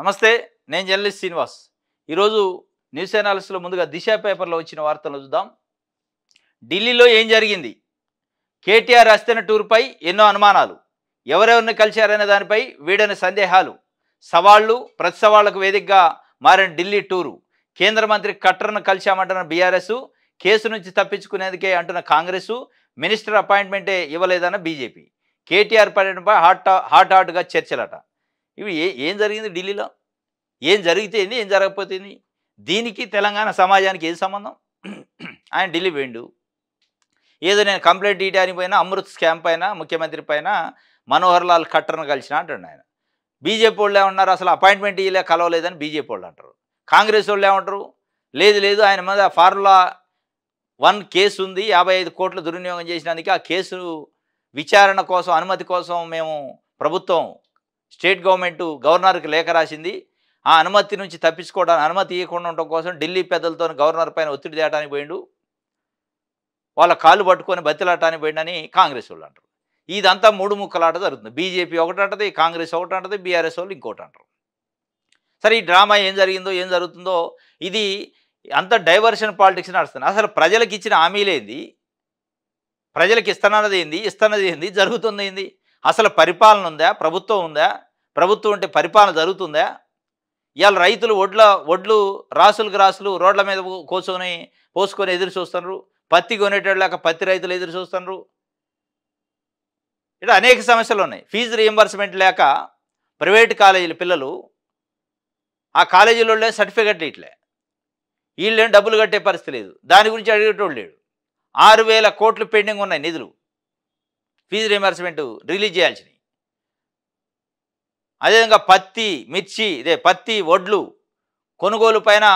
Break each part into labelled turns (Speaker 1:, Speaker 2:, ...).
Speaker 1: నమస్తే నేను జర్నలిస్ట్ శ్రీనివాస్ ఈరోజు న్యూస్ అనాలిసిస్లో ముందుగా దిశ పేపర్లో వచ్చిన వార్తలు చూద్దాం ఢిల్లీలో ఏం జరిగింది కేటీఆర్ అస్తిన టూర్పై ఎన్నో అనుమానాలు ఎవరెవరిని కలిశారనే దానిపై వీడని సందేహాలు సవాళ్లు ప్రతి సవాళ్లకు వేదికగా మారిన ఢిల్లీ టూరు కేంద్ర మంత్రి కట్టర్ను కలిశామంటున్న బీఆర్ఎస్ కేసు నుంచి తప్పించుకునేందుకే అంటున్న కాంగ్రెస్ మినిస్టర్ అపాయింట్మెంటే ఇవ్వలేదన్న బీజేపీ కేటీఆర్ పర్యటనపై హాట్ హాట్ హాట్గా చర్చలట ఇవి ఏ ఏం జరిగింది ఢిల్లీలో ఏం జరిగితే ఏంది ఏం జరగకపోతుంది దీనికి తెలంగాణ సమాజానికి ఏం సంబంధం ఆయన ఢిల్లీ పోయిండు ఏదో నేను కంప్లైంట్ ఇవ్వడానికి పైన అమృత్ స్కామ్ పైన ముఖ్యమంత్రి పైన మనోహర్ లాల్ ఖట్టర్ను కలిసిన అంటాడు ఆయన బీజేపీ వాళ్ళు ఏమన్నారు అసలు అపాయింట్మెంట్ ఇయ్యలే కలవలేదని బీజేపీ వాళ్ళు అంటారు కాంగ్రెస్ వాళ్ళు ఏమంటారు లేదు లేదు ఆయన మీద ఫార్ములా వన్ కేసు ఉంది యాభై ఐదు కోట్లు దుర్వినియోగం చేసినందుకు ఆ కేసు విచారణ కోసం అనుమతి కోసం మేము ప్రభుత్వం స్టేట్ గవర్నమెంట్ గవర్నర్కి లేఖ రాసింది ఆ అనుమతి నుంచి తప్పించుకోవడానికి అనుమతి ఇవ్వకుండా ఉండటం కోసం ఢిల్లీ పెద్దలతో గవర్నర్ పైన ఒత్తిడి తేయడానికి పోయిండు వాళ్ళ కాళ్ళు పట్టుకొని బతిలాటానికి పోయిండని కాంగ్రెస్ వాళ్ళు అంటారు ఇదంతా మూడు ముక్కలాట జరుగుతుంది బీజేపీ ఒకటి అంటది కాంగ్రెస్ ఒకటి అంటది బీఆర్ఎస్ వాళ్ళు ఇంకోటి అంటారు సరే ఈ డ్రామా ఏం జరిగిందో ఏం జరుగుతుందో ఇది అంత డైవర్షన్ పాలిటిక్స్ నడుస్తుంది అసలు ప్రజలకు ఇచ్చిన హామీలేంది ప్రజలకు ఇస్తున్నది ఏంది ఇస్తున్నది ఏంది జరుగుతుంది ఏంది అసలు పరిపాలన ఉందా ప్రభుత్వం ఉందా ప్రభుత్వం ఉంటే పరిపాలన జరుగుతుందా ఇవాళ రైతులు ఒడ్ల ఒడ్లు రాసులకు రాసులు రోడ్ల మీద కోసుకొని పోసుకొని ఎదురు చూస్తున్నారు పత్తి కొనేటోళ్ళక పత్తి రైతులు ఎదురు చూస్తున్నారు ఇట్లా అనేక సమస్యలు ఉన్నాయి ఫీజు రియంబర్స్మెంట్ లేక ప్రైవేట్ కాలేజీల పిల్లలు ఆ కాలేజీలో సర్టిఫికెట్ ఇట్లే వీళ్ళేం డబ్బులు కట్టే పరిస్థితి లేదు దాని గురించి అడిగేటోళ్ళు లేడు ఆరు వేల కోట్లు పెండింగ్ ఉన్నాయి నిధులు ఫీజు రియంబర్స్మెంట్ రిలీజ్ చేయాల్సినవి అదేవిధంగా పత్తి మిర్చి ఇదే పత్తి వడ్లు కొనుగోలు పైన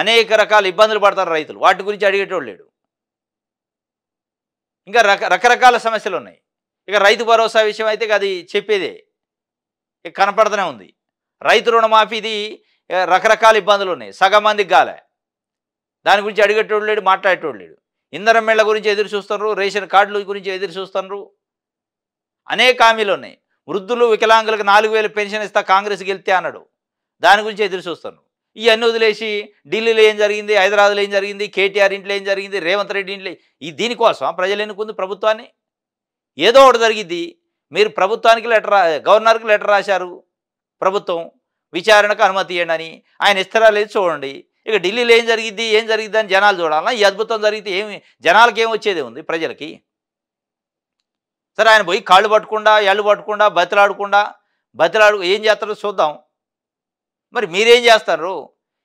Speaker 1: అనేక రకాల ఇబ్బందులు పడతారు రైతులు వాటి గురించి అడిగేటోడు లేడు ఇంకా రక రకరకాల సమస్యలు ఉన్నాయి ఇక రైతు భరోసా విషయం అయితే అది చెప్పేదే ఇక కనపడుతూనే ఉంది రైతు రుణమాఫీది రకరకాల ఇబ్బందులు ఉన్నాయి సగం మందికి గాలే దాని గురించి అడిగేటోడు లేడు మాట్లాడేటోడు లేడు ఇంధనం మేళ్ల గురించి ఎదురు చూస్తున్నారు రేషన్ కార్డుల గురించి ఎదురు చూస్తున్నారు అనేక హామీలు ఉన్నాయి వృద్ధులు వికలాంగులకు నాలుగు వేలు పెన్షన్ ఇస్తా కాంగ్రెస్ గెలితే అన్నాడు దాని గురించి ఎదురు చూస్తాను ఇవన్నీ వదిలేసి ఢిల్లీలో ఏం జరిగింది హైదరాబాద్లో ఏం జరిగింది కేటీఆర్ ఇంట్లో ఏం జరిగింది రేవంత్ రెడ్డి ఇంట్లో ఈ దీనికోసం ప్రజలు ఎన్నుకుంది ప్రభుత్వాన్ని ఏదో ఒకటి జరిగింది మీరు ప్రభుత్వానికి లెటర్ గవర్నర్కి లెటర్ రాశారు ప్రభుత్వం విచారణకు అనుమతి ఇవ్వండి ఆయన ఇస్తారా లేదు చూడండి ఇక ఢిల్లీలో ఏం జరిగింది ఏం జరిగింది అని జనాలు చూడాలా ఈ అద్భుతం జరిగితే ఏమి జనాలకి ఏం వచ్చేదే ఉంది ప్రజలకి సరే ఆయన పోయి కాళ్ళు పట్టకుండా ఎళ్ళు పట్టకుండా బతిలాడకుండా బతిలాడు ఏం చేస్తారో చూద్దాం మరి మీరేం చేస్తారు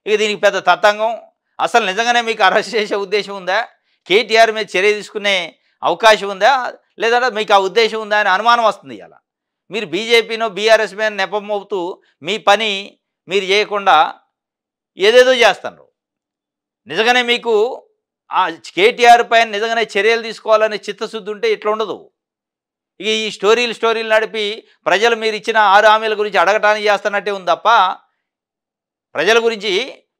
Speaker 1: ఇక దీనికి పెద్ద తతంగం అసలు నిజంగానే మీకు అరెస్ట్ చేసే ఉద్దేశం ఉందా కేటీఆర్ మీద చర్య తీసుకునే అవకాశం ఉందా లేదంటే మీకు ఆ ఉద్దేశం ఉందా అని అనుమానం వస్తుంది ఇలా మీరు బీజేపీనో బీఆర్ఎస్ మీద నెపం అవుతూ మీ పని మీరు చేయకుండా ఏదేదో చేస్తారు నిజంగానే మీకు ఆ కేటీఆర్ పైన నిజంగానే చర్యలు తీసుకోవాలనే చిత్తశుద్ధి ఉంటే ఇట్లా ఉండదు ఇక ఈ స్టోరీలు స్టోరీలు నడిపి ప్రజలు మీరు ఇచ్చిన ఆరు హామీల గురించి అడగటానికి చేస్తున్నట్టే ఉంది తప్ప ప్రజల గురించి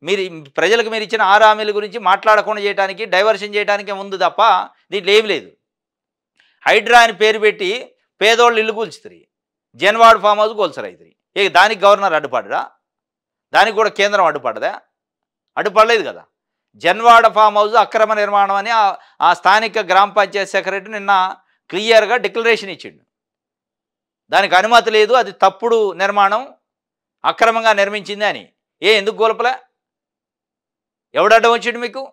Speaker 1: మీరు ప్రజలకు మీరు ఇచ్చిన ఆరు హామీల గురించి మాట్లాడకుండా చేయడానికి డైవర్షన్ చేయడానికి ఉంది తప్ప దీంట్లో ఏం లేదు హైడ్రా అని పేరు పెట్టి పేదోళ్ళు ఇల్లు కూల్చుతుంది జన్వాడ్ ఫామ్ హౌస్ కూల్చరు అవుతుంది ఇక దానికి గవర్నర్ అడ్డుపడ్డా దానికి కూడా కేంద్రం అడ్డుపడ్డదా అడ్డుపడలేదు కదా జన్వాడ ఫామ్ హౌస్ అక్రమ నిర్మాణం అని ఆ స్థానిక గ్రామ పంచాయతీ సెక్రటరీ నిన్న క్లియర్గా డిక్లరేషన్ ఇచ్చిండు దానికి అనుమతి లేదు అది తప్పుడు నిర్మాణం అక్రమంగా నిర్మించింది అని ఏ ఎందుకు గోల్పలే ఎవడడ్డం వచ్చిండు మీకు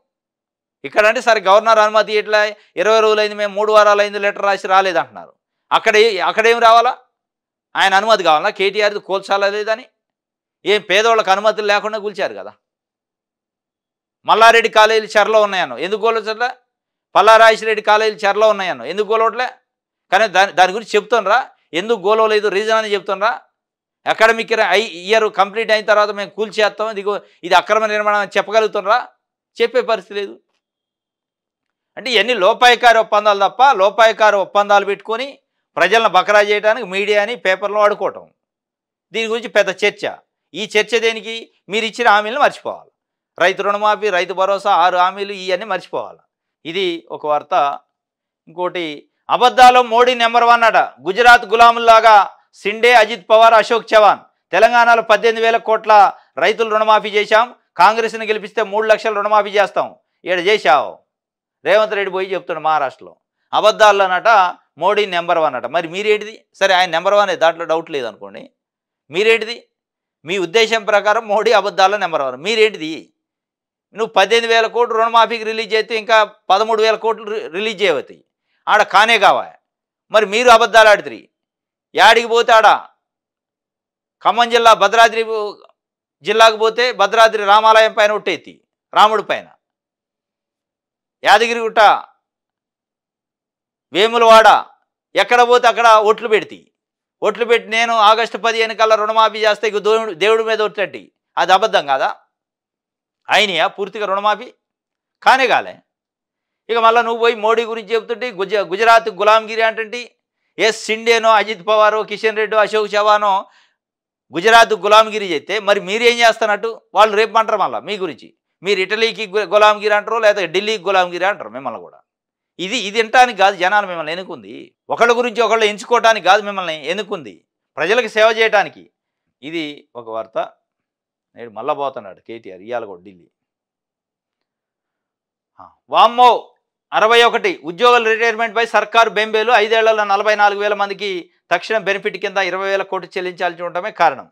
Speaker 1: ఇక్కడ అంటే సరే గవర్నర్ అనుమతి ఇట్లా ఇరవై రోజులైంది మేము మూడు వారాలు అయింది లెటర్ రాసి రాలేదంటున్నారు అక్కడ అక్కడేం రావాలా ఆయన అనుమతి కావాలా కేటీఆర్ది కోల్చాలా లేదని ఏం పేదవాళ్ళకి అనుమతులు లేకుండా కూల్చారు కదా మల్లారెడ్డి కాలేజీలు చెరలో ఉన్నాయను ఎందుకు కోల్చట్లా పల్లారాజశిరెడ్డి కాలేజీలు చెరలో ఉన్నాయన్న ఎందుకు గోలవట్లే కానీ దాని దాని గురించి చెప్తానరా ఎందుకు గోలవలేదు రీజన్ అని చెప్తానరా అకాడమిక్ ఇయర్ కంప్లీట్ అయిన తర్వాత మేము కూల్ చేస్తాం ఇది ఇది అక్రమ నిర్మాణం అని చెప్పగలుగుతున్నారా చెప్పే పరిస్థితి లేదు అంటే ఇవన్నీ లోపాయకారి ఒప్పందాలు తప్ప లోపాయకారి ఒప్పందాలు పెట్టుకొని ప్రజలను బకరా చేయడానికి మీడియాని పేపర్లో ఆడుకోవటం దీని గురించి పెద్ద చర్చ ఈ చర్చ దేనికి మీరు ఇచ్చిన హామీలను మర్చిపోవాలి రైతు రుణమాఫీ రైతు భరోసా ఆరు హామీలు ఇవన్నీ మర్చిపోవాలి ఇది ఒక వార్త ఇంకోటి అబద్ధాలు మోడీ నెంబర్ వన్ అట గుజరాత్ గులాముల్లాగా సిండే అజిత్ పవార్ అశోక్ చవాన్ తెలంగాణలో పద్దెనిమిది వేల కోట్ల రైతులు రుణమాఫీ చేశాం కాంగ్రెస్ని గెలిపిస్తే మూడు లక్షలు రుణమాఫీ చేస్తాం ఏడు చేశావు రేవంత్ రెడ్డి పోయి చెప్తున్నాడు మహారాష్ట్రలో అనట మోడీ నెంబర్ వన్ అట మరి మీరేంటిది సరే ఆయన నెంబర్ వన్ దాంట్లో డౌట్ లేదనుకోండి మీరేంటిది మీ ఉద్దేశం ప్రకారం మోడీ అబద్ధాల్లో నెంబర్ వన్ మీరేంటిది నువ్వు పద్దెనిమిది వేల కోట్లు రుణమాఫీకి రిలీజ్ చేస్తే ఇంకా పదమూడు వేల కోట్లు రిలీజ్ చేయవుతాయి ఆడ కానే కావా మరి మీరు అబద్ధాలు ఆడితే యాడికి పోతే ఆడ ఖమ్మం జిల్లా భద్రాద్రి జిల్లాకు పోతే భద్రాద్రి రామాలయం పైన ఒట్టేతి రాముడి పైన యాదగిరిగుట్ట వేములవాడ ఎక్కడ పోతే అక్కడ ఓట్లు పెడితే ఓట్లు పెట్టి నేను ఆగస్టు పదిహేను కల్లా రుణమాఫీ చేస్తే దేవుడి మీద ఒట్లట్టి అది అబద్ధం కాదా అయినాయా పూర్తిగా రుణమాఫీ కానే కాలే ఇక మళ్ళీ నువ్వు పోయి మోడీ గురించి చెబుతుంటే గుజ గుజరాత్ గులాంగిరి అంటే ఎస్ సిండేనో అజిత్ పవారో కిషన్ రెడ్డి అశోక్ చవానో గుజరాత్ గులాంగిరి చేస్తే మరి మీరేం చేస్తున్నట్టు వాళ్ళు రేపు అంటారు మళ్ళీ మీ గురించి మీరు ఇటలీకి గులాంగిరి అంటారు లేదా ఢిల్లీకి గులాంగిరి అంటారు మిమ్మల్ని కూడా ఇది ఇది వినటానికి కాదు జనాలు మిమ్మల్ని ఎన్నుకుంది ఒకళ్ళ గురించి ఒకళ్ళు ఎంచుకోవటానికి కాదు మిమ్మల్ని ఎన్నుకుంది ప్రజలకు సేవ చేయటానికి ఇది ఒక వార్త నేడు మళ్ళా పోతున్నాడు కేటీఆర్ ఇవాళ కూడా ఢిల్లీ వామ్మో అరవై ఒకటి ఉద్యోగుల రిటైర్మెంట్పై సర్కారు బెంబేలు ఐదేళ్లలో నలభై నాలుగు వేల మందికి తక్షణ బెనిఫిట్ కింద ఇరవై వేల కోట్లు చెల్లించాల్సి ఉండటమే కారణం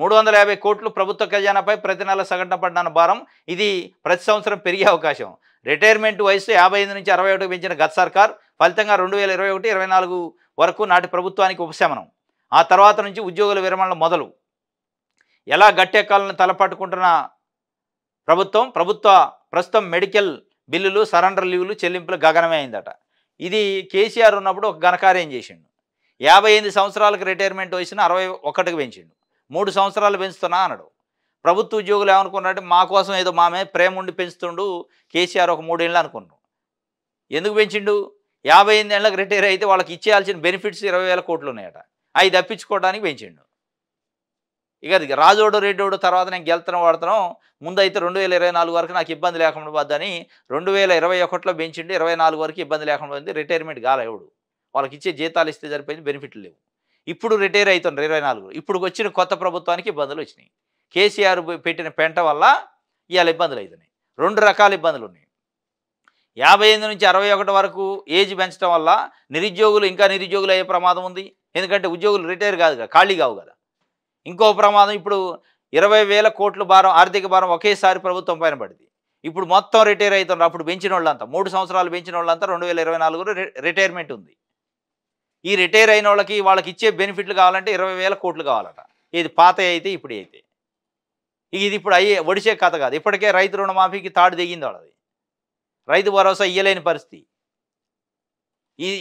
Speaker 1: మూడు వందల యాభై కోట్లు ప్రభుత్వ ఖజానాపై ప్రతి నెల సగటున పడ్డాను భారం ఇది ప్రతి సంవత్సరం పెరిగే అవకాశం రిటైర్మెంట్ వయసు యాభై ఐదు నుంచి అరవై ఒకటి పెంచిన గత సర్కార్ ఫలితంగా రెండు వేల ఇరవై ఒకటి ఇరవై నాలుగు వరకు నాటి ప్రభుత్వానికి ఉపశమనం ఆ తర్వాత నుంచి ఉద్యోగుల విరమణ మొదలు ఎలా గట్టెక్కాలని తలపట్టుకుంటున్న ప్రభుత్వం ప్రభుత్వ ప్రస్తుతం మెడికల్ బిల్లులు సరెండర్ లీవ్లు చెల్లింపులు గగనమే అయిందట ఇది కేసీఆర్ ఉన్నప్పుడు ఒక ఘనకార్యం చేసిండు యాభై ఎనిమిది సంవత్సరాలకు రిటైర్మెంట్ వచ్చిన అరవై ఒకటికి పెంచిండు మూడు సంవత్సరాలు పెంచుతున్నా అన్నాడు ప్రభుత్వ ఉద్యోగులు ఏమనుకున్నారంటే మా కోసం ఏదో మామే ప్రేమ ఉండి పెంచుతుండు కేసీఆర్ ఒక మూడేళ్ళు అనుకున్నాడు ఎందుకు పెంచిండు యాభై ఎనిమిది ఏళ్ళకి రిటైర్ అయితే వాళ్ళకి ఇచ్చేయాల్సిన బెనిఫిట్స్ ఇరవై వేల కోట్లు ఉన్నాయట అవి తప్పించుకోవడానికి పెంచిండు ఇక రాజోడు రెడ్డోడు తర్వాత నేను గెలుతున్నాం వాడుతున్నాం ముందైతే రెండు వేల ఇరవై నాలుగు వరకు నాకు ఇబ్బంది లేకుండా పోద్దని రెండు వేల ఇరవై ఒకటిలో పెంచిండి ఇరవై నాలుగు వరకు ఇబ్బంది లేకుండా పోయింది రిటైర్మెంట్ కాలేవుడు వాళ్ళకి ఇచ్చే జీతాలు ఇస్తే సరిపోయింది బెనిఫిట్లు లేవు ఇప్పుడు రిటైర్ అవుతుండ్రు ఇరవై నాలుగు ఇప్పుడు వచ్చిన కొత్త ప్రభుత్వానికి ఇబ్బందులు వచ్చినాయి కేసీఆర్ పెట్టిన పెంట వల్ల ఇవాళ ఇబ్బందులు అవుతున్నాయి రెండు రకాల ఇబ్బందులు ఉన్నాయి యాభై ఎనిమిది నుంచి అరవై ఒకటి వరకు ఏజ్ పెంచడం వల్ల నిరుద్యోగులు ఇంకా నిరుద్యోగులు అయ్యే ప్రమాదం ఉంది ఎందుకంటే ఉద్యోగులు రిటైర్ కాదు కదా ఖాళీ కావు కదా ఇంకో ప్రమాదం ఇప్పుడు ఇరవై వేల కోట్ల భారం ఆర్థిక భారం ఒకేసారి ప్రభుత్వం పైన పడింది ఇప్పుడు మొత్తం రిటైర్ అవుతున్నారు అప్పుడు పెంచిన వాళ్ళంతా మూడు సంవత్సరాలు పెంచిన వాళ్ళంతా రెండు వేల ఇరవై నాలుగులో రిటైర్మెంట్ ఉంది ఈ రిటైర్ అయిన వాళ్ళకి వాళ్ళకి ఇచ్చే బెనిఫిట్లు కావాలంటే ఇరవై వేల కోట్లు కావాలట ఇది పాత అయితే ఇప్పుడు అయితే ఇది ఇప్పుడు అయ్యే ఒడిచే కథ కాదు ఇప్పటికే రైతు రుణమాఫీకి తాడు దిగింది వాళ్ళది రైతు భరోసా ఇయ్యలేని పరిస్థితి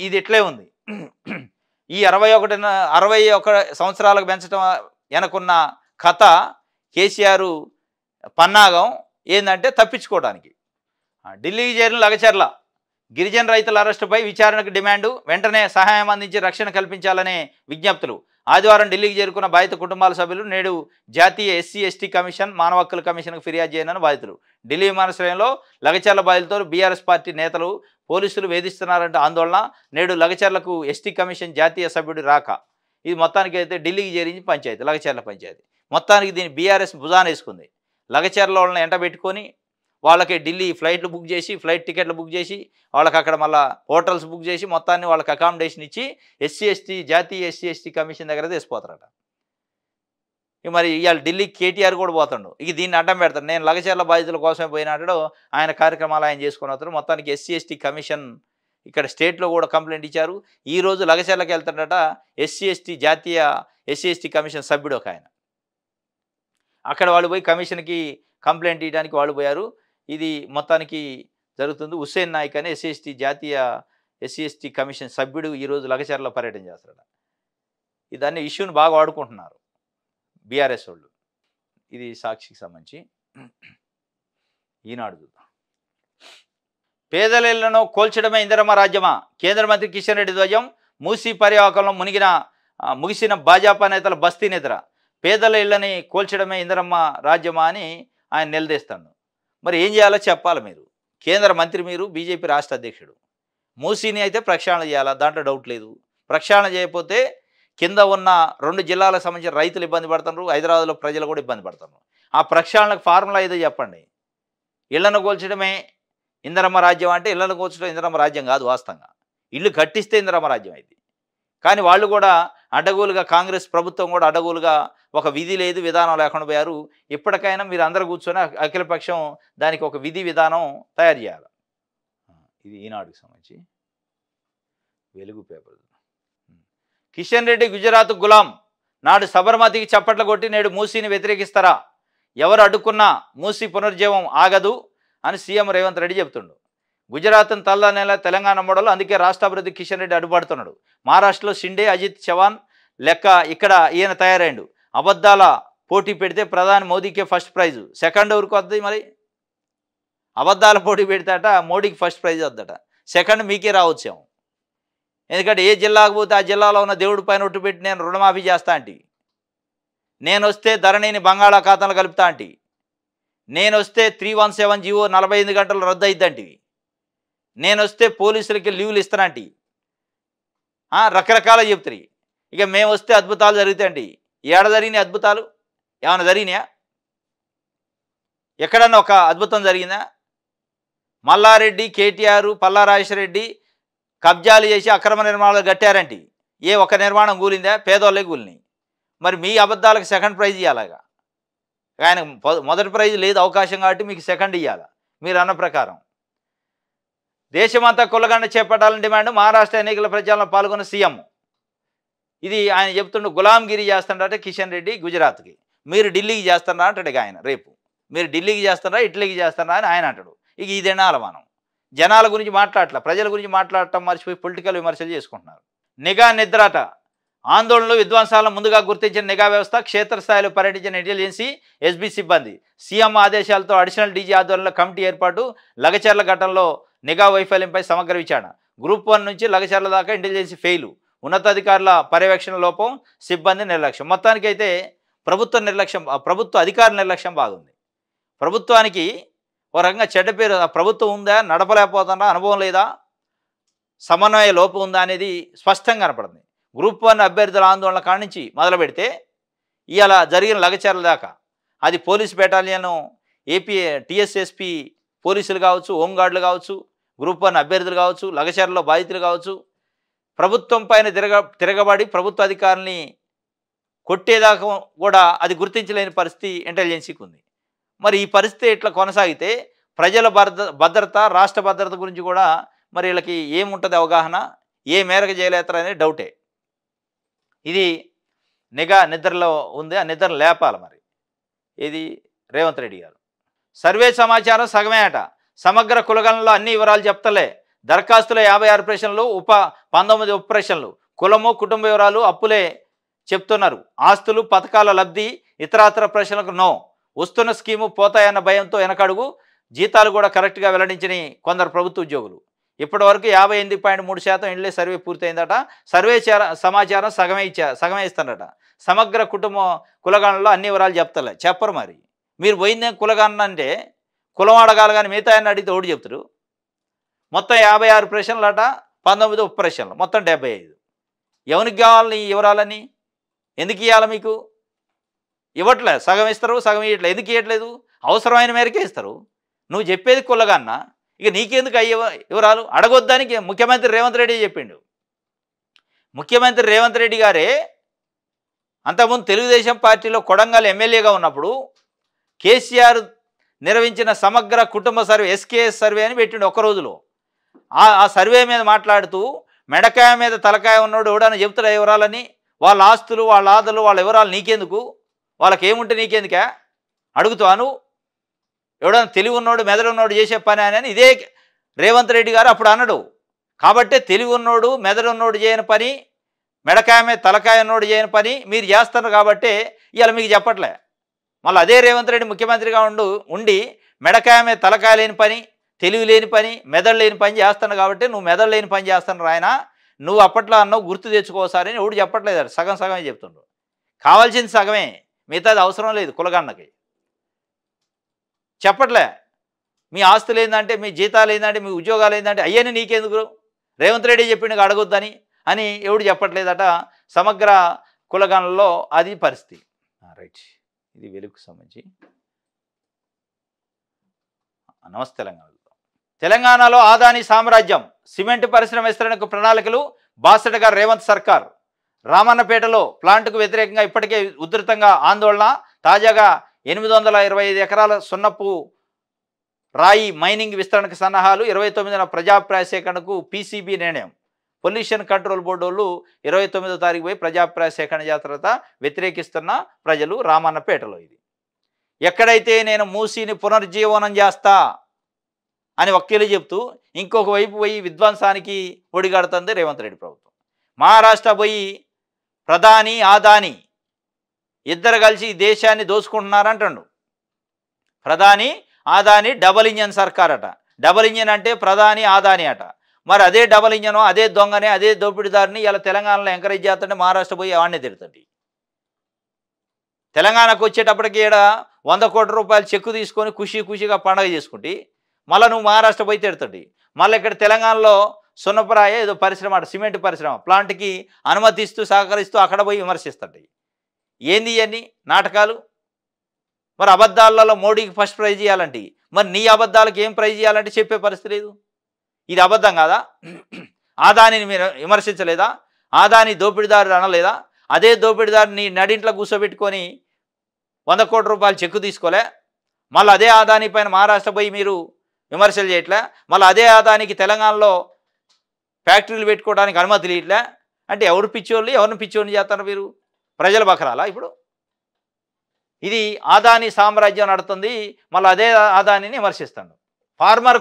Speaker 1: ఇది ఇట్లే ఉంది ఈ అరవై ఒకటిన అరవై ఒక సంవత్సరాలకు పెంచడం వెనకున్న కథ కేసీఆర్ పన్నాగం ఏంటంటే తప్పించుకోవడానికి ఢిల్లీకి చేరిన లగచర్ల గిరిజన రైతుల అరెస్టుపై విచారణకు డిమాండు వెంటనే సహాయం అందించి రక్షణ కల్పించాలనే విజ్ఞప్తులు ఆదివారం ఢిల్లీకి చేరుకున్న బాధిత కుటుంబాల సభ్యులు నేడు జాతీయ ఎస్సీ ఎస్టీ కమిషన్ మానవ హక్కుల కమిషన్కు ఫిర్యాదు చేయనని బాధితులు ఢిల్లీ విమానాశ్రయంలో లగచర్ల బాధితులతో బీఆర్ఎస్ పార్టీ నేతలు పోలీసులు వేధిస్తున్నారంటే ఆందోళన నేడు లగచర్లకు ఎస్టీ కమిషన్ జాతీయ సభ్యుడు రాక ఇది మొత్తానికి అయితే ఢిల్లీకి చేరించి పంచాయతీ లగచర్ల పంచాయతీ మొత్తానికి దీన్ని బీఆర్ఎస్ భుజాన్ వేసుకుంది లగచర్ల వాళ్ళని ఎంటబెట్టుకొని వాళ్ళకి ఢిల్లీ ఫ్లైట్లు బుక్ చేసి ఫ్లైట్ టికెట్లు బుక్ చేసి వాళ్ళకి అక్కడ మళ్ళీ హోటల్స్ బుక్ చేసి మొత్తాన్ని వాళ్ళకి అకామిడేషన్ ఇచ్చి ఎస్సీ ఎస్టీ జాతీయ ఎస్సీ ఎస్టీ కమిషన్ దగ్గర తీసిపోతారట మరి ఇవాళ ఢిల్లీ కేటీఆర్ కూడా పోతాడు ఇక దీన్ని అడ్డం పెడతాడు నేను లగచర్ల బాధితుల కోసమే పోయినాడు ఆయన కార్యక్రమాలు ఆయన చేసుకుని వస్తాడు మొత్తానికి ఎస్సీ ఎస్టీ కమిషన్ ఇక్కడ స్టేట్లో కూడా కంప్లైంట్ ఇచ్చారు ఈరోజు లగచర్లకు వెళ్తాడట ఎస్సీ ఎస్టీ జాతీయ ఎస్సీ ఎస్టీ కమిషన్ సభ్యుడు ఒక ఆయన అక్కడ వాళ్ళు పోయి కమిషన్కి కంప్లైంట్ ఇవ్వడానికి వాళ్ళు పోయారు ఇది మొత్తానికి జరుగుతుంది హుస్సేన్ నాయక్ అని ఎస్సీ ఎస్టీ జాతీయ ఎస్సీ ఎస్టీ కమిషన్ సభ్యుడు ఈరోజు లగచర్ల పర్యటన చేస్తాడు ఇదాన్ని ఇష్యూని బాగా వాడుకుంటున్నారు బీఆర్ఎస్ వాళ్ళు ఇది సాక్షికి సంబంధించి ఈనాడు చూద్దాం పేదల ఇళ్లను కోల్చడమే ఇందిరమ్మ రాజ్యమా కేంద్ర మంత్రి కిషన్ రెడ్డి ధ్వజం మూసీ పర్యవకంలో మునిగిన ముగిసిన భాజపా నేతల బస్తీ నేతర పేదల ఇళ్ళని కోల్చడమే ఇందిరమ్మ రాజ్యమా అని ఆయన నిలదీస్తాడు మరి ఏం చేయాలో చెప్పాలి మీరు కేంద్ర మంత్రి మీరు బీజేపీ రాష్ట్ర అధ్యక్షుడు మూసీని అయితే ప్రక్షాళన చేయాలా దాంట్లో డౌట్ లేదు ప్రక్షాళన చేయకపోతే కింద ఉన్న రెండు జిల్లాలకు సంబంధించిన రైతులు ఇబ్బంది పడుతున్నారు హైదరాబాద్లో ప్రజలు కూడా ఇబ్బంది పడుతున్నారు ఆ ప్రక్షాళనకు ఫార్ములా ఏదో చెప్పండి ఇళ్లను కోల్చడమే ఇందరమ్మ రాజ్యం అంటే ఇళ్ళను కూర్చడం ఇందరమ్మ రాజ్యం కాదు వాస్తవంగా ఇల్లు కట్టిస్తే ఇంద్రమ్మ రాజ్యం అయింది కానీ వాళ్ళు కూడా అడ్డగోలుగా కాంగ్రెస్ ప్రభుత్వం కూడా అడ్డగోలుగా ఒక విధి లేదు విధానం లేకుండా పోయారు ఇప్పటికైనా మీరు అందరూ కూర్చొని అఖిలపక్షం దానికి ఒక విధి విధానం తయారు చేయాలి ఇది ఈనాడుకు సంబంధించి వెలుగు పేపర్ కిషన్ రెడ్డి గుజరాత్ గులాం నాడు సబర్మతికి చప్పట్లు కొట్టి నేడు మూసీని వ్యతిరేకిస్తారా ఎవరు అడ్డుకున్నా మూసీ పునర్జీవం ఆగదు అని సీఎం రేవంత్ రెడ్డి చెప్తుండు గుజరాత్ తల్ల నెల తెలంగాణ మోడల్ అందుకే రాష్ట్రాభివృద్ధి కిషన్ రెడ్డి అడ్డుపడుతున్నాడు మహారాష్ట్రలో షిండే అజిత్ చవాన్ లెక్క ఇక్కడ ఈయన తయారైండు అబద్ధాల పోటీ పెడితే ప్రధాని మోదీకే ఫస్ట్ ప్రైజ్ సెకండ్ ఎవరికి వద్ది మరి అబద్ధాల పోటీ పెడితేట మోడీకి ఫస్ట్ ప్రైజ్ వద్దట సెకండ్ మీకే రావచ్చాము ఎందుకంటే ఏ జిల్లాకు పోతే ఆ జిల్లాలో ఉన్న దేవుడి పైన ఒట్టు పెట్టి నేను రుణమాఫీ చేస్తా అంటి నేను వస్తే ధరణిని బంగాళాఖాతంలో కలుపుతా అంటి నేను వస్తే త్రీ వన్ సెవెన్ జీవో నలభై ఐదు గంటలు రద్దు అయిద్దంటివి నేను వస్తే పోలీసులకి లీవులు ఇస్తానంటి రకరకాల చెప్తారు ఇక మేము వస్తే అద్భుతాలు జరుగుతాయండి ఏడ జరిగినాయి అద్భుతాలు ఏమైనా జరిగినాయా ఎక్కడన్నా ఒక అద్భుతం జరిగిందా మల్లారెడ్డి కేటీఆర్ పల్లారాజేశ్వరరెడ్డి కబ్జాలు చేసి అక్రమ నిర్మాణాలు కట్టారంటే ఏ ఒక్క నిర్మాణం కూలిందా పేదోళ్ళే కూలినాయి మరి మీ అబద్ధాలకు సెకండ్ ప్రైజ్ ఇవ్వాలగా ఆయన మొదటి ప్రైజ్ లేదు అవకాశం కాబట్టి మీకు సెకండ్ ఇవ్వాలి మీరు అన్న ప్రకారం దేశమంతా కులగండ చేపట్టాలని డిమాండ్ మహారాష్ట్ర ఎన్నికల ప్రచారంలో పాల్గొన్న సీఎం ఇది ఆయన చెప్తుండే గులాంగిరి చేస్తుండట కిషన్ రెడ్డి గుజరాత్కి మీరు ఢిల్లీకి చేస్తున్నారా అంటాడు ఆయన రేపు మీరు ఢిల్లీకి చేస్తున్నారా ఇటలీకి చేస్తున్నారా అని ఆయన అంటాడు ఇక ఇదేనా అలమానం జనాల గురించి మాట్లాడట్లా ప్రజల గురించి మాట్లాడటం మర్చిపోయి పొలిటికల్ విమర్శలు చేసుకుంటున్నారు నిఘా నిద్రాట ఆందోళనలు విధ్వంసాలను ముందుగా గుర్తించిన నిఘా వ్యవస్థ క్షేత్రస్థాయిలో పర్యటించిన ఇంటెలిజెన్సీ ఎస్బీ సిబ్బంది సీఎం ఆదేశాలతో అడిషనల్ డీజీ ఆధ్వర్యంలో కమిటీ ఏర్పాటు లగచర్ల ఘటనలో నిఘా వైఫల్యంపై సమగ్ర విచారణ గ్రూప్ వన్ నుంచి లగచర్ల దాకా ఇంటెలిజెన్సీ ఫెయిల్ ఉన్నతాధికారుల పర్యవేక్షణ లోపం సిబ్బంది నిర్లక్ష్యం మొత్తానికైతే ప్రభుత్వ నిర్లక్ష్యం ప్రభుత్వ అధికారుల నిర్లక్ష్యం బాగుంది ప్రభుత్వానికి ఓ రకంగా చెడ్డ పేరు ప్రభుత్వం ఉందా నడపలేకపోతుందా అనుభవం లేదా సమన్వయ లోపం ఉందా అనేది స్పష్టంగా కనపడుతుంది గ్రూప్ వన్ అభ్యర్థుల ఆందోళన కానించి మొదలు పెడితే ఇలా జరిగిన లగచర్ల దాకా అది పోలీస్ బెటాలియన్ ఏపీ టీఎస్ఎస్పి పోలీసులు కావచ్చు హోంగార్డులు కావచ్చు గ్రూప్ వన్ అభ్యర్థులు కావచ్చు లగచర్లలో బాధితులు కావచ్చు ప్రభుత్వం పైన తిరగ తిరగబడి ప్రభుత్వ అధికారుల్ని కొట్టేదాకా కూడా అది గుర్తించలేని పరిస్థితి ఇంటెలిజెన్సీకి ఉంది మరి ఈ పరిస్థితి ఇట్లా కొనసాగితే ప్రజల భద్రత రాష్ట్ర భద్రత గురించి కూడా మరి వీళ్ళకి ఏముంటుంది అవగాహన ఏ మేరకు చేయలేతారు అనేది డౌటే ఇది నిఘా నిద్రలో ఉంది ఆ నిద్ర లేపాలి మరి ఇది రేవంత్ రెడ్డి గారు సర్వే సమాచారం సగమే అట సమగ్ర కులగణంలో అన్ని వివరాలు చెప్తలే దరఖాస్తులో యాభై ఆరు ప్రశ్నలు ఉప పంతొమ్మిది ఉప ప్రశ్నలు కులము కుటుంబ వివరాలు అప్పులే చెప్తున్నారు ఆస్తులు పథకాల లబ్ధి ఇతరాతర ప్రశ్నలకు నో వస్తున్న స్కీము పోతాయన్న భయంతో వెనకడుగు జీతాలు కూడా కరెక్ట్గా వెల్లడించిన కొందరు ప్రభుత్వ ఉద్యోగులు ఇప్పటి వరకు యాభై ఎనిమిది పాయింట్ మూడు శాతం ఇండ్లే సర్వే పూర్తయిందట సర్వే సమాచారం సగమే ఇచ్చా సగమే ఇస్తానట సమగ్ర కుటుంబం కులగానంలో అన్ని వివరాలు చెప్తలే చెప్పరు మరి మీరు పోయిందే కులగాన అంటే కులం అడగాలి కానీ మిగతా ఆయన అడిగితే ఓడి చెప్తారు మొత్తం యాభై ఆరు ప్రశ్నలు అట పంతొమ్మిది ఉప ప్రశ్నలు మొత్తం డెబ్బై ఐదు ఎవరికి కావాలని ఈ వివరాలని ఎందుకు ఇవ్వాలి మీకు ఇవ్వట్లే సగం ఇస్తారు సగం ఇవ్వట్లేదు ఎందుకు ఇవ్వట్లేదు అవసరమైన మేరకే ఇస్తారు నువ్వు చెప్పేది కులగాన్నా ఇక నీకెందుకు అయ్యవ వివరాలు అడగొద్దానికి ముఖ్యమంత్రి రేవంత్ రెడ్డి చెప్పిండు ముఖ్యమంత్రి రేవంత్ రెడ్డి గారే అంతకుముందు తెలుగుదేశం పార్టీలో కొడంగల్ ఎమ్మెల్యేగా ఉన్నప్పుడు కేసీఆర్ నిర్వహించిన సమగ్ర కుటుంబ సర్వే ఎస్కేఎస్ సర్వే అని పెట్టిండు ఒక రోజులో ఆ సర్వే మీద మాట్లాడుతూ మెడకాయ మీద తలకాయ ఉన్నాడు ఎవడని చెప్తాడు వివరాలని వాళ్ళ ఆస్తులు వాళ్ళ ఆదలు వాళ్ళ వివరాలు నీకెందుకు వాళ్ళకేముంటే నీకెందుకే అడుగుతాను ఎవడన్నా తెలివి ఉన్నోడు మెదడు ఉన్నోడు చేసే పని అని ఇదే రేవంత్ రెడ్డి గారు అప్పుడు అనడు కాబట్టి తెలివి ఉన్నోడు మెదడు ఉన్నోడు చేయని పని మెడకాయమే తలకాయ ఉన్నోడు చేయని పని మీరు చేస్తారు కాబట్టే ఇవాళ మీకు చెప్పట్లే మళ్ళీ అదే రేవంత్ రెడ్డి ముఖ్యమంత్రిగా ఉండు ఉండి మెడకాయమే తలకాయ లేని పని తెలివి లేని పని మెదడు లేని పని చేస్తాను కాబట్టి నువ్వు మెదడు లేని పని చేస్తాను రాయన నువ్వు అప్పట్లో అన్నావు గుర్తు తెచ్చుకోసారి ఎవడు చెప్పట్లేదు సగం సగమే చెప్తుండ్రు కావాల్సింది సగమే మిగతాది అవసరం లేదు కులగన్నకి చెప్పట్లే మీ ఆస్తులు ఏంటంటే మీ జీతాలు ఏంటంటే మీ ఉద్యోగాలు ఏంటంటే అయ్యని నీకెందుకు రేవంత్ రెడ్డి చెప్పిండు అడగొద్దని అని ఎవడు చెప్పట్లేదట సమగ్ర కులగణలో అది పరిస్థితి రైట్ ఇది వెలుగుకు సంబంధించి నమస్తే తెలంగాణలో తెలంగాణలో ఆదాని సామ్రాజ్యం సిమెంట్ పరిశ్రమ విస్తరణకు ప్రణాళికలు గారు రేవంత్ సర్కార్ రామన్నపేటలో ప్లాంట్కు వ్యతిరేకంగా ఇప్పటికే ఉధృతంగా ఆందోళన తాజాగా ఎనిమిది వందల ఇరవై ఐదు ఎకరాల సున్నపు రాయి మైనింగ్ విస్తరణకు సన్నాహాలు ఇరవై తొమ్మిదిన సేకరణకు పీసీబీ నిర్ణయం పొల్యూషన్ కంట్రోల్ బోర్డు వాళ్ళు ఇరవై తొమ్మిదో తారీఖు పోయి ప్రజాప్రాయ సేకరణ జాతరత వ్యతిరేకిస్తున్న ప్రజలు రామన్నపేటలో ఇది ఎక్కడైతే నేను మూసీని పునర్జీవనం చేస్తా అని ఒక్కేళ్ళు చెప్తూ ఇంకొక వైపు పోయి విధ్వంసానికి ఒడిగడుతుంది రేవంత్ రెడ్డి ప్రభుత్వం మహారాష్ట్ర పోయి ప్రధాని ఆదాని ఇద్దరు కలిసి ఈ దేశాన్ని దోచుకుంటున్నారంటాడు ప్రధాని ఆదాని డబల్ ఇంజన్ సర్కార్ అట డబల్ ఇంజన్ అంటే ప్రధాని ఆదాని అట మరి అదే డబల్ ఇంజను అదే దొంగని అదే దోపిడీదారిని ఇలా తెలంగాణలో ఎంకరేజ్ చేస్తుంటే మహారాష్ట్ర పోయి వాడిని తిడుతుంది తెలంగాణకు వచ్చేటప్పటికి ఈడ వంద కోట్ల రూపాయలు చెక్కు తీసుకొని ఖుషి ఖుషిగా పండగ చేసుకుంటే మళ్ళీ నువ్వు మహారాష్ట్ర పోయి తిడుతుంది మళ్ళీ ఇక్కడ తెలంగాణలో సున్నపరాయ ఏదో పరిశ్రమ సిమెంట్ పరిశ్రమ ప్లాంట్కి అనుమతిస్తూ సహకరిస్తూ అక్కడ పోయి విమర్శిస్తుంది ఏంది అని నాటకాలు మరి అబద్ధాలలో మోడీకి ఫస్ట్ ప్రైజ్ ఇవ్వాలంటే మరి నీ అబద్ధాలకు ఏం ప్రైజ్ ఇవ్వాలంటే చెప్పే పరిస్థితి లేదు ఇది అబద్ధం కాదా ఆదానిని మీరు విమర్శించలేదా ఆదాని దోపిడిదారుడు అనలేదా అదే దోపిడిదారిని నడింట్లో కూర్చోబెట్టుకొని వంద కోట్ల రూపాయలు చెక్కు తీసుకోలే మళ్ళీ అదే ఆదాని పైన మహారాష్ట్ర పోయి మీరు విమర్శలు చేయట్లే మళ్ళీ అదే ఆదానికి తెలంగాణలో ఫ్యాక్టరీలు పెట్టుకోవడానికి అనుమతి లేట్లే అంటే ఎవరు పిచ్చోళ్ళు ఎవరిని పిచ్చోళ్ళు చేస్తారు మీరు ప్రజల బకరాలా ఇప్పుడు ఇది ఆదాని సామ్రాజ్యం నడుతుంది మళ్ళీ అదే ఆదాని విమర్శిస్తాడు ఫార్మర్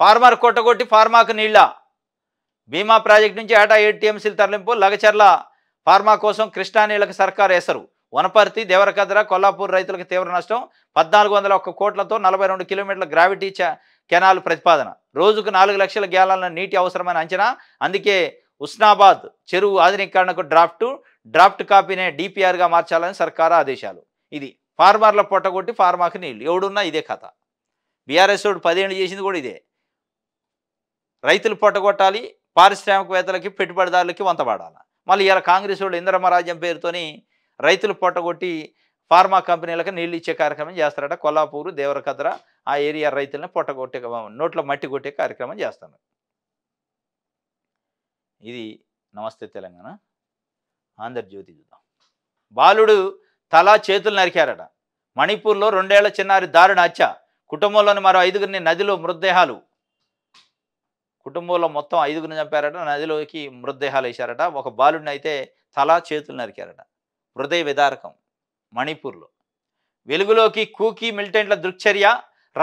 Speaker 1: ఫార్మర్ కొట్టగొట్టి ఫార్మాకు నీళ్ళ బీమా ప్రాజెక్ట్ నుంచి ఏటా ఏటీఎంసీలు తరలింపు లగచర్ల ఫార్మా కోసం కృష్ణా నీళ్ళకి సర్కారు వేసరు వనపర్తి దేవరకద్ర కొల్లాపూర్ రైతులకు తీవ్ర నష్టం పద్నాలుగు వందల ఒక్క కోట్లతో నలభై రెండు కిలోమీటర్ల గ్రావిటీ కెనాల్ ప్రతిపాదన రోజుకు నాలుగు లక్షల గ్యాలన్ల నీటి అవసరమైన అంచనా అందుకే ఉస్నాబాద్ చెరువు ఆధునీకరణకు డ్రాఫ్టు డ్రాఫ్ట్ కాపీనే డిపిఆర్గా మార్చాలని సర్కార్ ఆదేశాలు ఇది ఫార్మర్ల కొట్టి ఫార్మాకి నీళ్ళు ఎవడున్నా ఇదే కథ బీఆర్ఎస్ తోడు పదేళ్ళు చేసింది కూడా ఇదే రైతులు కొట్టాలి పారిశ్రామికవేత్తలకి పెట్టుబడిదారులకి వంతపడాలి మళ్ళీ ఇలా కాంగ్రెస్ వాళ్ళు ఇంద్రమరాజ్యం పేరుతోని రైతులు పొట్టగొట్టి ఫార్మా కంపెనీలకు నీళ్ళు ఇచ్చే కార్యక్రమం చేస్తారట కొల్లాపూరు దేవరకద్ర ఆ ఏరియా రైతులను పొట్టగొట్టే నోట్లో మట్టి కొట్టే కార్యక్రమం చేస్తున్నారు ఇది నమస్తే తెలంగాణ ఆంధ్రజ్యోతి చూద్దాం బాలుడు తల చేతులు నరికారట మణిపూర్లో రెండేళ్ల చిన్నారి దారుణ హత్య కుటుంబంలోని మరో ఐదుగురిని నదిలో మృతదేహాలు కుటుంబంలో మొత్తం ఐదుగురిని చంపారట నదిలోకి మృతదేహాలు వేశారట ఒక బాలుడిని అయితే తల చేతులు నరికారట హృదయ విదారకం మణిపూర్లో వెలుగులోకి కూకి మిలిటెంట్ల దృక్చర్య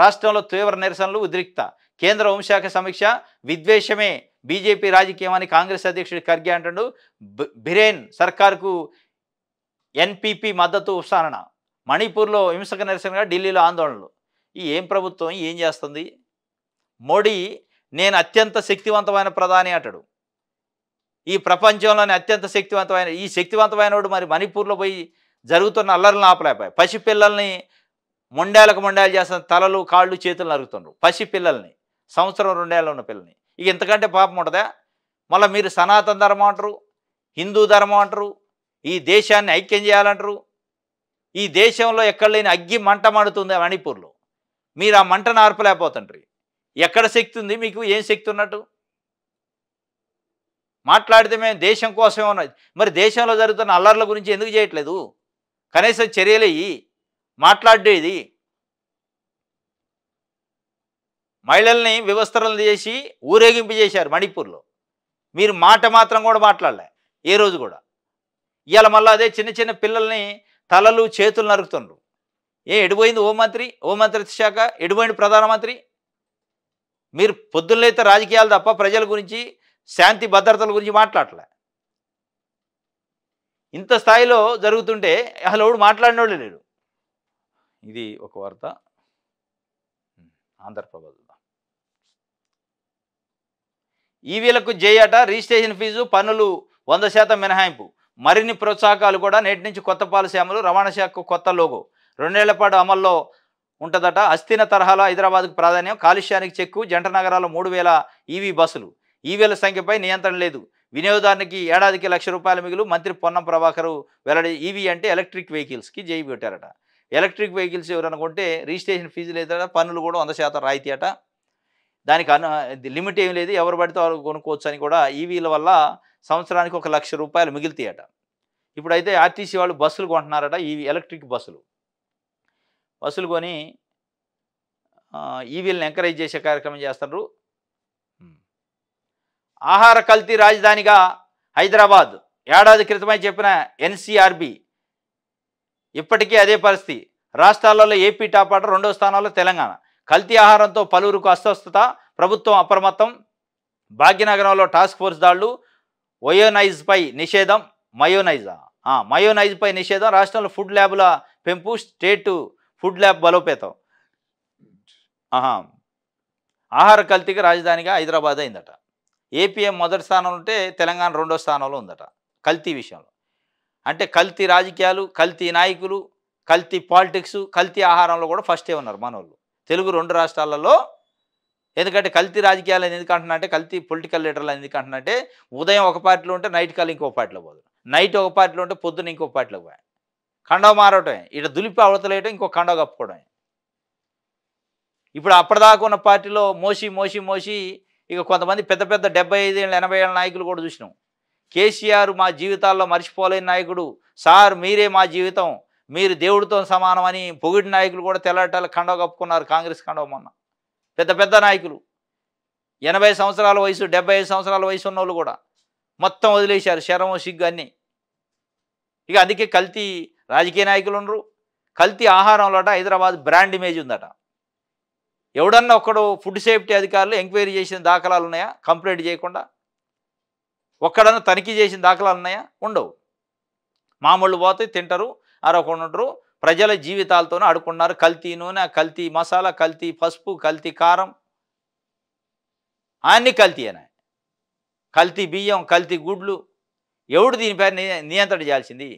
Speaker 1: రాష్ట్రంలో తీవ్ర నిరసనలు ఉద్రిక్త కేంద్ర హోంశాఖ సమీక్ష విద్వేషమే బీజేపీ రాజకీయం అని కాంగ్రెస్ అధ్యక్షుడు ఖర్గే అంటాడు బిరేన్ సర్కార్కు ఎన్పిపి మద్దతు ఉపసారణ మణిపూర్లో హింసక నిరసనగా ఢిల్లీలో ఆందోళనలు ఈ ఏం ప్రభుత్వం ఏం చేస్తుంది మోడీ నేను అత్యంత శక్తివంతమైన ప్రధాని అంటాడు ఈ ప్రపంచంలోనే అత్యంత శక్తివంతమైన ఈ శక్తివంతమైన మరి మణిపూర్లో పోయి జరుగుతున్న అల్లర్లు ఆపలేపాయి పసిపిల్లల్ని మొండాలకు మొండాలు చేస్తున్న తలలు కాళ్ళు చేతులు నరుగుతున్నారు పసిపిల్లల్ని సంవత్సరం రెండేళ్ళు ఉన్న పిల్లల్ని ఇక ఎంతకంటే పాపం ఉంటుందా మళ్ళీ మీరు సనాతన ధర్మం అంటారు హిందూ ధర్మం అంటారు ఈ దేశాన్ని ఐక్యం చేయాలంటారు ఈ దేశంలో ఎక్కడ లేని అగ్గి మంట మండుతుంది మణిపూర్లో మీరు ఆ మంటను ఆర్పలేకపోతుండ్రి ఎక్కడ శక్తి ఉంది మీకు ఏం శక్తి ఉన్నట్టు మాట్లాడితే మేము దేశం కోసమే ఉన్నది మరి దేశంలో జరుగుతున్న అల్లర్ల గురించి ఎందుకు చేయట్లేదు కనీసం చర్యలేయి మాట్లాడేది మహిళల్ని వివస్త్రలు చేసి ఊరేగింపు చేశారు మణిపూర్లో మీరు మాట మాత్రం కూడా మాట్లాడలే ఏ రోజు కూడా ఇవాళ మళ్ళీ అదే చిన్న చిన్న పిల్లల్ని తలలు చేతులు నరుకుతుండ్రు ఏ ఎడిపోయింది హోంమంత్రి హోంమంత్రిత్వ శాఖ ఎడిపోయింది ప్రధానమంత్రి మీరు పొద్దున్నైతే రాజకీయాలు తప్ప ప్రజల గురించి శాంతి భద్రతల గురించి మాట్లాడలే ఇంత స్థాయిలో జరుగుతుంటే అసలు ఎవడు మాట్లాడినోళ్ళు లేడు ఇది ఒక వార్త ఆంధ్రప్రభ ఈవీలకు జేయట రిజిస్ట్రేషన్ ఫీజు పన్నులు వంద శాతం మినహాయింపు మరిన్ని ప్రోత్సాహకాలు కూడా నేటి నుంచి కొత్త పాలసీ అమలు రవాణా శాఖకు కొత్త లోగో రెండేళ్ల పాటు అమల్లో ఉంటుందట అస్థిన తరహాలో హైదరాబాద్కు ప్రాధాన్యం కాలుష్యానికి చెక్కు జంట నగరాల్లో మూడు వేల ఈవీ బస్సులు ఈవీల సంఖ్యపై నియంత్రణ లేదు వినియోగదారునికి ఏడాదికి లక్ష రూపాయల మిగులు మంత్రి పొన్నం ప్రభాకరు వెల్లడి ఈవీ అంటే ఎలక్ట్రిక్ వెహికల్స్కి జైబు పెట్టారట ఎలక్ట్రిక్ వెహికల్స్ ఎవరనుకుంటే రిజిస్ట్రేషన్ ఫీజు లేదా పన్నులు కూడా వంద శాతం రాయితీ అట దానికి అను లిమిట్ ఏం లేదు ఎవరు పడితే వాళ్ళు కొనుక్కోవచ్చు అని కూడా ఈవీల వల్ల సంవత్సరానికి ఒక లక్ష రూపాయలు మిగిలితాయట ఇప్పుడైతే ఆర్టీసీ వాళ్ళు బస్సులు కొంటున్నారట ఈవీ ఎలక్ట్రిక్ బస్సులు బస్సులు కొని ఈవీలను ఎంకరేజ్ చేసే కార్యక్రమం చేస్తున్నారు ఆహార కల్తీ రాజధానిగా హైదరాబాద్ ఏడాది క్రితమై చెప్పిన ఎన్సీఆర్బి ఇప్పటికీ అదే పరిస్థితి రాష్ట్రాలలో ఏపీ టాప్ ఆర్డర్ రెండో స్థానంలో తెలంగాణ కల్తీ ఆహారంతో పలువురుకు అస్వస్థత ప్రభుత్వం అప్రమత్తం భాగ్యనగరంలో టాస్క్ ఫోర్స్ దాళ్లు ఒయోనైజ్పై నిషేధం మయోనైజా మయోనైజ్పై నిషేధం రాష్ట్రంలో ఫుడ్ ల్యాబ్ల పెంపు స్టేటు ఫుడ్ ల్యాబ్ బలోపేతం ఆహా ఆహార కల్తీకి రాజధానిగా హైదరాబాద్ అయిందట ఏపీఎం మొదటి స్థానంలో ఉంటే తెలంగాణ రెండో స్థానంలో ఉందట కల్తీ విషయంలో అంటే కల్తీ రాజకీయాలు కల్తీ నాయకులు కల్తీ పాలిటిక్స్ కల్తీ ఆహారంలో కూడా ఫస్టే ఉన్నారు మనోళ్ళు తెలుగు రెండు రాష్ట్రాలలో ఎందుకంటే కల్తీ రాజకీయాలు అని ఎందుకంటున్నా అంటే కల్తీ పొలిటికల్ లీడర్లు ఎందుకు ఎందుకంటున్నా అంటే ఉదయం ఒక పార్టీలో ఉంటే నైట్ కాలం ఇంకో పార్టీలో పోదు నైట్ ఒక పార్టీలో ఉంటే పొద్దున్న ఇంకో పార్టీలో పోయాయి ఖండవ మారటమే ఇటు దులిపి అవతలేయటం ఇంకో ఖండవ కప్పుకోవడమే ఇప్పుడు అప్పటిదాకా ఉన్న పార్టీలో మోసి మోసి మోసి ఇక కొంతమంది పెద్ద పెద్ద డెబ్బై ఐదు ఏళ్ళ ఎనభై ఏళ్ళ నాయకులు కూడా చూసినాం కేసీఆర్ మా జీవితాల్లో మర్చిపోలేని నాయకుడు సార్ మీరే మా జీవితం మీరు దేవుడితో సమానమని పొగిడి నాయకులు కూడా తెల్లటాలు కండవ కప్పుకున్నారు కాంగ్రెస్ కండవ మొన్న పెద్ద పెద్ద నాయకులు ఎనభై సంవత్సరాల వయసు డెబ్బై సంవత్సరాల వయసు ఉన్నోళ్ళు కూడా మొత్తం వదిలేశారు శరము సిగ్గు అన్నీ ఇక అందుకే కల్తీ రాజకీయ నాయకులు ఉండరు కల్తీ ఆహారంలో హైదరాబాద్ బ్రాండ్ ఇమేజ్ ఉందట ఎవడన్నా ఒక్కడు ఫుడ్ సేఫ్టీ అధికారులు ఎంక్వైరీ చేసిన దాఖలాలు ఉన్నాయా కంప్లైంట్ చేయకుండా ఒక్కడన్నా తనిఖీ చేసిన దాఖలాలు ఉన్నాయా ఉండవు మామూళ్ళు పోతే తింటారు అరొకరు ప్రజల జీవితాలతోనే ఆడుకున్నారు కల్తీ నూనె కల్తీ మసాలా కల్తీ పసుపు కల్తీ కారం అన్నీ కల్తీ అనే కల్తీ బియ్యం కల్తీ గుడ్లు ఎవడు దీనిపై నియంత్రణ చేయాల్సింది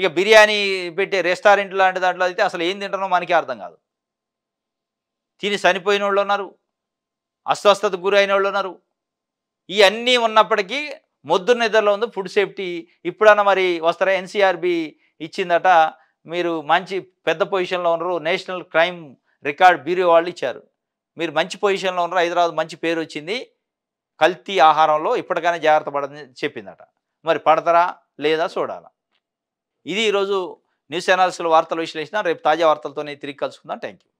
Speaker 1: ఇక బిర్యానీ పెట్టే రెస్టారెంట్ లాంటి దాంట్లో అయితే అసలు ఏం తింటానో మనకే అర్థం కాదు తిని చనిపోయిన వాళ్ళు ఉన్నారు అస్వస్థతకు గురి అయిన వాళ్ళు ఉన్నారు ఇవన్నీ ఉన్నప్పటికీ మొద్దు నిద్రలో ఉంది ఫుడ్ సేఫ్టీ ఇప్పుడన్నా మరి వస్తారా ఎన్సీఆర్బి ఇచ్చిందట మీరు మంచి పెద్ద పొజిషన్లో ఉన్నారు నేషనల్ క్రైమ్ రికార్డ్ బ్యూరో వాళ్ళు ఇచ్చారు మీరు మంచి పొజిషన్లో ఉన్నారు హైదరాబాద్ మంచి పేరు వచ్చింది కల్తీ ఆహారంలో ఇప్పటికైనా జాగ్రత్త పడని చెప్పిందట మరి పడతారా లేదా చూడాలా ఇది ఈరోజు న్యూస్ ఛానల్స్లో వార్తలు విశ్లేషణ రేపు తాజా వార్తలతోనే తిరిగి కలుసుకుందాం థ్యాంక్